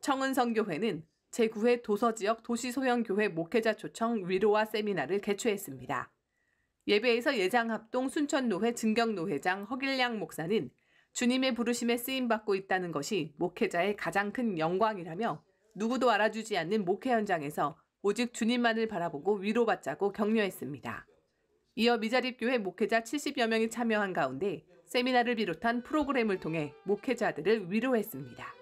청은성교회는 제9회 도서지역 도시소형교회 목회자 초청 위로와 세미나를 개최했습니다. 예배에서 예장합동 순천노회 증경노회장 허길량 목사는 주님의 부르심에 쓰임받고 있다는 것이 목회자의 가장 큰 영광이라며 누구도 알아주지 않는 목회 현장에서 오직 주님만을 바라보고 위로받자고 격려했습니다. 이어 미자립교회 목회자 70여 명이 참여한 가운데 세미나를 비롯한 프로그램을 통해 목회자들을 위로했습니다.